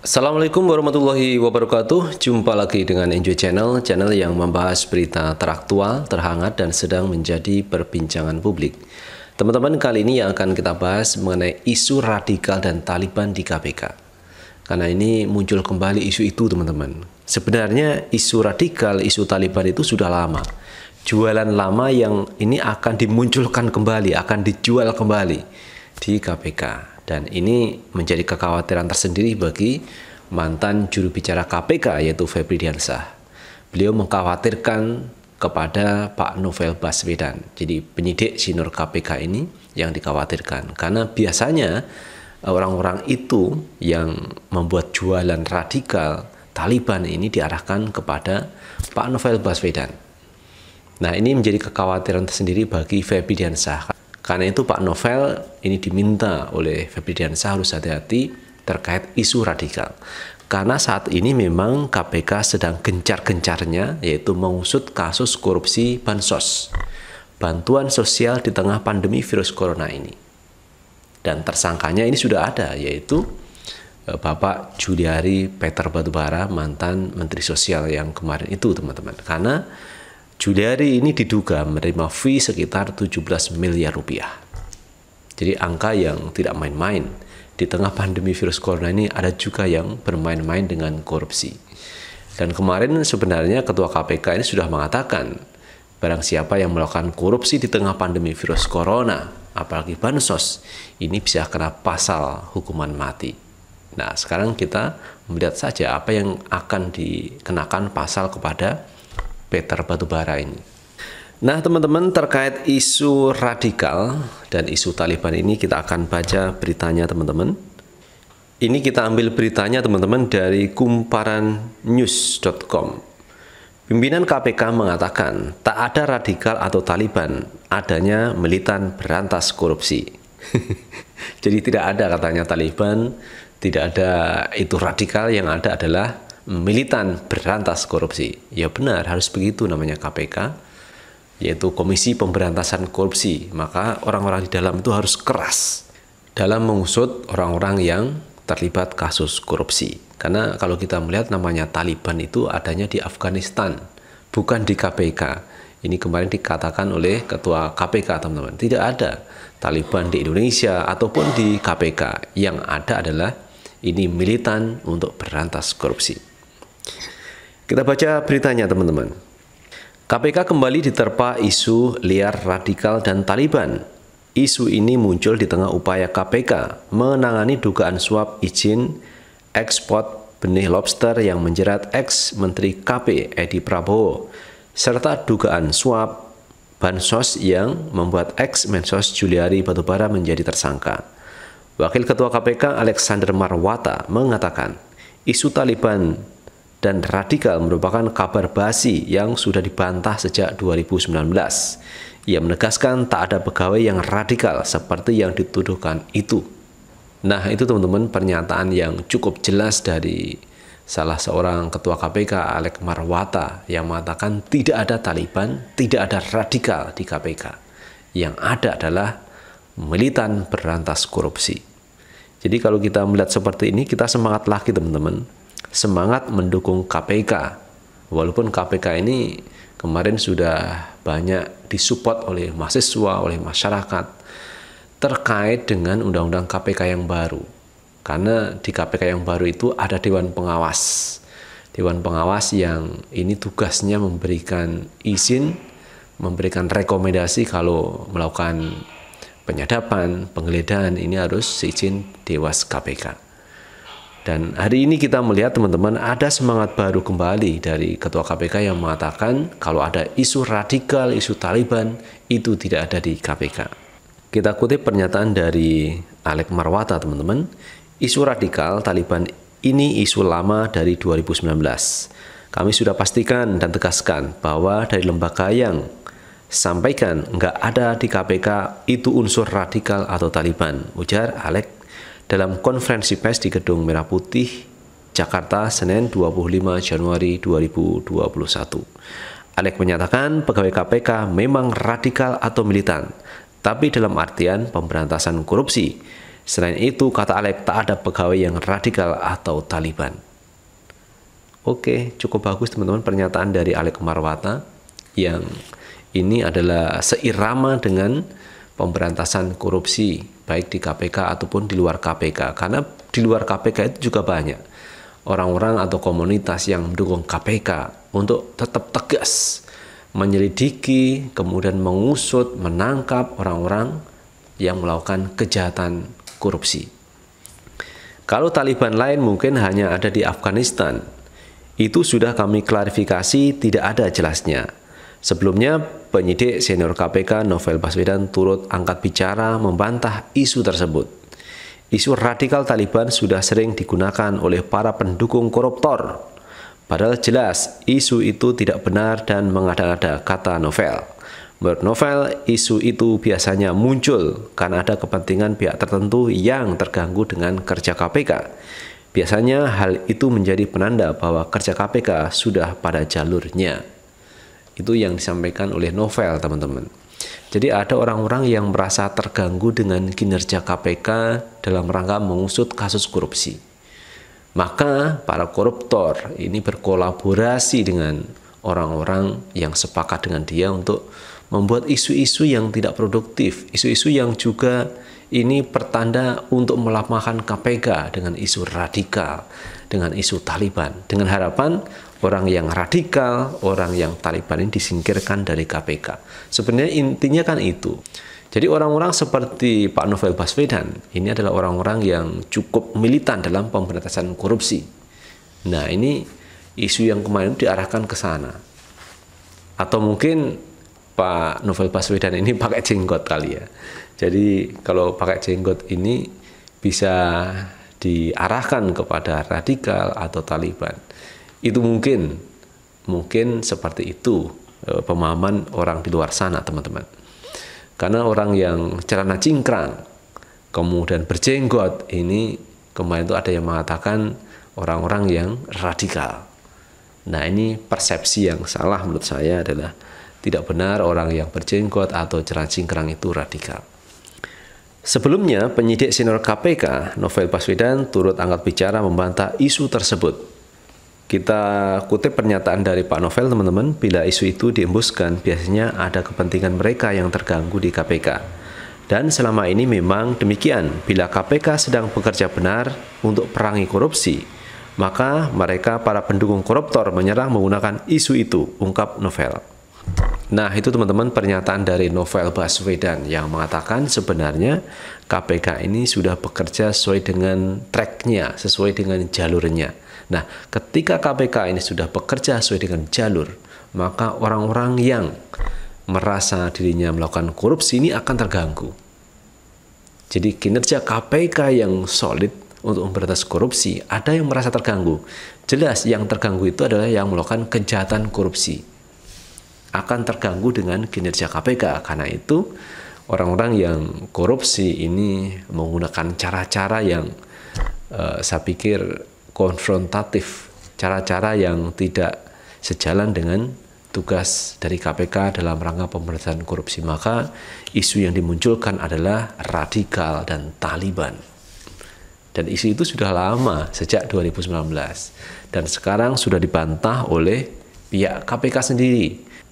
Assalamualaikum warahmatullahi wabarakatuh Jumpa lagi dengan Enjoy Channel Channel yang membahas berita teraktual, terhangat dan sedang menjadi perbincangan publik Teman-teman kali ini yang akan kita bahas mengenai isu radikal dan Taliban di KPK Karena ini muncul kembali isu itu teman-teman Sebenarnya isu radikal, isu Taliban itu sudah lama Jualan lama yang ini akan dimunculkan kembali, akan dijual kembali di KPK dan ini menjadi kekhawatiran tersendiri bagi mantan juru bicara KPK yaitu Febri Diansah. Beliau mengkhawatirkan kepada Pak Novel Baswedan. Jadi penyidik sinur KPK ini yang dikhawatirkan karena biasanya eh, orang-orang itu yang membuat jualan radikal Taliban ini diarahkan kepada Pak Novel Baswedan. Nah, ini menjadi kekhawatiran tersendiri bagi Febri Diansah. Karena itu Pak Novel ini diminta oleh Febri Diansyah harus hati-hati terkait isu radikal. Karena saat ini memang KPK sedang gencar-gencarnya yaitu mengusut kasus korupsi bansos. Bantuan sosial di tengah pandemi virus corona ini. Dan tersangkanya ini sudah ada yaitu eh, Bapak Juliari Peter Batubara mantan Menteri Sosial yang kemarin itu teman-teman. Karena Juliari ini diduga menerima fee sekitar 17 miliar rupiah. Jadi angka yang tidak main-main. Di tengah pandemi virus corona ini ada juga yang bermain-main dengan korupsi. Dan kemarin sebenarnya Ketua KPK ini sudah mengatakan barang siapa yang melakukan korupsi di tengah pandemi virus corona, apalagi bansos, ini bisa kena pasal hukuman mati. Nah, sekarang kita melihat saja apa yang akan dikenakan pasal kepada Peter Batubara ini. Nah teman-teman terkait isu radikal dan isu Taliban ini kita akan baca beritanya teman-teman. Ini kita ambil beritanya teman-teman dari kumparannews.com. Pimpinan KPK mengatakan tak ada radikal atau Taliban, adanya militan berantas korupsi. Jadi tidak ada katanya Taliban, tidak ada itu radikal yang ada adalah militan berantas korupsi. Ya benar, harus begitu namanya KPK, yaitu Komisi Pemberantasan Korupsi. Maka orang-orang di dalam itu harus keras dalam mengusut orang-orang yang terlibat kasus korupsi. Karena kalau kita melihat namanya Taliban itu adanya di Afghanistan, bukan di KPK. Ini kemarin dikatakan oleh Ketua KPK, teman-teman. Tidak ada Taliban di Indonesia ataupun di KPK. Yang ada adalah ini militan untuk berantas korupsi. Kita baca beritanya teman-teman. KPK kembali diterpa isu liar radikal dan Taliban. Isu ini muncul di tengah upaya KPK menangani dugaan suap izin ekspor benih lobster yang menjerat ex-menteri KP Edi Prabowo, serta dugaan suap bansos yang membuat ex-mensos Juliari Batubara menjadi tersangka. Wakil Ketua KPK Alexander Marwata mengatakan, isu Taliban dan radikal merupakan kabar basi yang sudah dibantah sejak 2019. Ia menegaskan tak ada pegawai yang radikal seperti yang dituduhkan itu. Nah, itu teman-teman pernyataan yang cukup jelas dari salah seorang ketua KPK Alek Marwata yang mengatakan tidak ada Taliban, tidak ada radikal di KPK. Yang ada adalah militan berantas korupsi. Jadi kalau kita melihat seperti ini, kita semangat lagi teman-teman semangat mendukung KPK. Walaupun KPK ini kemarin sudah banyak disupport oleh mahasiswa, oleh masyarakat terkait dengan undang-undang KPK yang baru. Karena di KPK yang baru itu ada dewan pengawas. Dewan pengawas yang ini tugasnya memberikan izin, memberikan rekomendasi kalau melakukan penyadapan, penggeledahan ini harus izin Dewas KPK. Dan hari ini kita melihat teman-teman ada semangat baru kembali dari Ketua KPK yang mengatakan kalau ada isu radikal, isu Taliban itu tidak ada di KPK. Kita kutip pernyataan dari Alek Marwata teman-teman, isu radikal Taliban ini isu lama dari 2019. Kami sudah pastikan dan tegaskan bahwa dari lembaga yang sampaikan nggak ada di KPK itu unsur radikal atau Taliban, ujar Alek dalam konferensi pers di Gedung Merah Putih, Jakarta, Senin 25 Januari 2021. Alek menyatakan pegawai KPK memang radikal atau militan, tapi dalam artian pemberantasan korupsi. Selain itu, kata Alek, tak ada pegawai yang radikal atau Taliban. Oke, cukup bagus teman-teman pernyataan dari Alek Marwata yang ini adalah seirama dengan pemberantasan korupsi baik di KPK ataupun di luar KPK karena di luar KPK itu juga banyak orang-orang atau komunitas yang mendukung KPK untuk tetap tegas menyelidiki kemudian mengusut menangkap orang-orang yang melakukan kejahatan korupsi. Kalau Taliban lain mungkin hanya ada di Afghanistan. Itu sudah kami klarifikasi tidak ada jelasnya Sebelumnya, penyidik senior KPK Novel Baswedan turut angkat bicara membantah isu tersebut. Isu radikal Taliban sudah sering digunakan oleh para pendukung koruptor. Padahal jelas isu itu tidak benar dan mengada-ada kata Novel. Menurut Novel, isu itu biasanya muncul karena ada kepentingan pihak tertentu yang terganggu dengan kerja KPK. Biasanya hal itu menjadi penanda bahwa kerja KPK sudah pada jalurnya. Itu yang disampaikan oleh novel, teman-teman. Jadi ada orang-orang yang merasa terganggu dengan kinerja KPK dalam rangka mengusut kasus korupsi. Maka para koruptor ini berkolaborasi dengan orang-orang yang sepakat dengan dia untuk membuat isu-isu yang tidak produktif, isu-isu yang juga ini pertanda untuk melemahkan KPK dengan isu radikal, dengan isu Taliban, dengan harapan orang yang radikal, orang yang Taliban ini disingkirkan dari KPK. Sebenarnya intinya kan itu. Jadi orang-orang seperti Pak Novel Baswedan ini adalah orang-orang yang cukup militan dalam pemberantasan korupsi. Nah ini isu yang kemarin diarahkan ke sana. Atau mungkin Pak Novel Baswedan ini pakai jenggot kali ya. Jadi kalau pakai jenggot ini bisa diarahkan kepada radikal atau Taliban itu mungkin mungkin seperti itu e, pemahaman orang di luar sana teman-teman karena orang yang celana cingkrang kemudian berjenggot ini kemarin itu ada yang mengatakan orang-orang yang radikal nah ini persepsi yang salah menurut saya adalah tidak benar orang yang berjenggot atau celana cingkrang itu radikal Sebelumnya, penyidik senior KPK, Novel Baswedan, turut angkat bicara membantah isu tersebut. Kita kutip pernyataan dari Pak Novel, teman-teman, bila isu itu diembuskan, biasanya ada kepentingan mereka yang terganggu di KPK. Dan selama ini memang demikian, bila KPK sedang bekerja benar untuk perangi korupsi, maka mereka para pendukung koruptor menyerang menggunakan isu itu, ungkap Novel. Nah, itu teman-teman pernyataan dari Novel Baswedan yang mengatakan sebenarnya KPK ini sudah bekerja sesuai dengan tracknya, sesuai dengan jalurnya. Nah, ketika KPK ini sudah bekerja sesuai dengan jalur, maka orang-orang yang merasa dirinya melakukan korupsi ini akan terganggu. Jadi kinerja KPK yang solid untuk memberantas korupsi, ada yang merasa terganggu. Jelas yang terganggu itu adalah yang melakukan kejahatan korupsi. Akan terganggu dengan kinerja KPK. Karena itu orang-orang yang korupsi ini menggunakan cara-cara yang uh, saya pikir konfrontatif, cara-cara yang tidak sejalan dengan tugas dari KPK dalam rangka pemberantasan korupsi. Maka isu yang dimunculkan adalah radikal dan Taliban. Dan isu itu sudah lama, sejak 2019. Dan sekarang sudah dibantah oleh pihak KPK sendiri.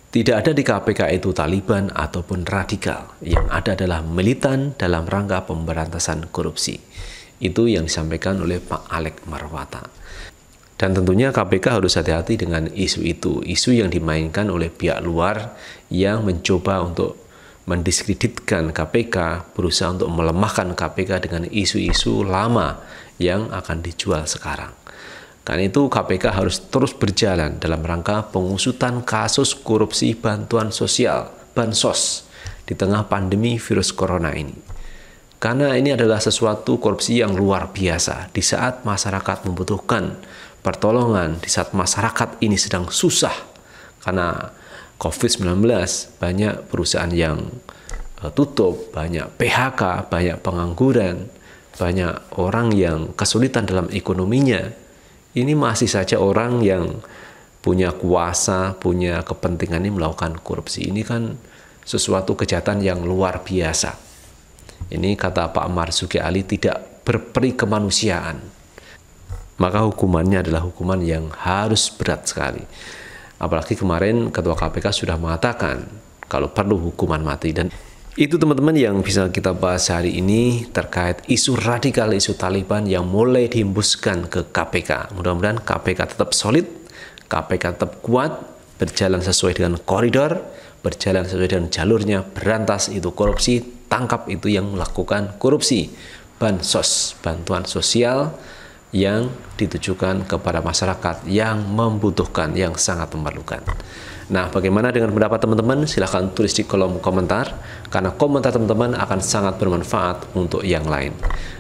Tidak ada di KPK itu Taliban ataupun radikal. Yang ada adalah militan dalam rangka pemberantasan korupsi. Itu yang disampaikan oleh Pak Alek Marwata. Dan tentunya KPK harus hati-hati dengan isu itu, isu yang dimainkan oleh pihak luar yang mencoba untuk mendiskreditkan KPK, berusaha untuk melemahkan KPK dengan isu-isu lama yang akan dijual sekarang. Karena itu KPK harus terus berjalan dalam rangka pengusutan kasus korupsi bantuan sosial, bansos, di tengah pandemi virus corona ini. Karena ini adalah sesuatu korupsi yang luar biasa. Di saat masyarakat membutuhkan pertolongan, di saat masyarakat ini sedang susah karena COVID-19, banyak perusahaan yang e, tutup, banyak PHK, banyak pengangguran, banyak orang yang kesulitan dalam ekonominya. Ini masih saja orang yang punya kuasa, punya kepentingan ini melakukan korupsi. Ini kan sesuatu kejahatan yang luar biasa. Ini kata Pak Marzuki Ali tidak berperi kemanusiaan. Maka hukumannya adalah hukuman yang harus berat sekali. Apalagi kemarin Ketua KPK sudah mengatakan kalau perlu hukuman mati dan itu teman-teman yang bisa kita bahas hari ini terkait isu radikal, isu Taliban yang mulai dihembuskan ke KPK. Mudah-mudahan KPK tetap solid, KPK tetap kuat, berjalan sesuai dengan koridor, berjalan sesuai dengan jalurnya, berantas itu korupsi, tangkap itu yang melakukan korupsi. Bansos, bantuan sosial yang ditujukan kepada masyarakat yang membutuhkan, yang sangat memerlukan. Nah, bagaimana dengan pendapat teman-teman? Silahkan tulis di kolom komentar, karena komentar teman-teman akan sangat bermanfaat untuk yang lain.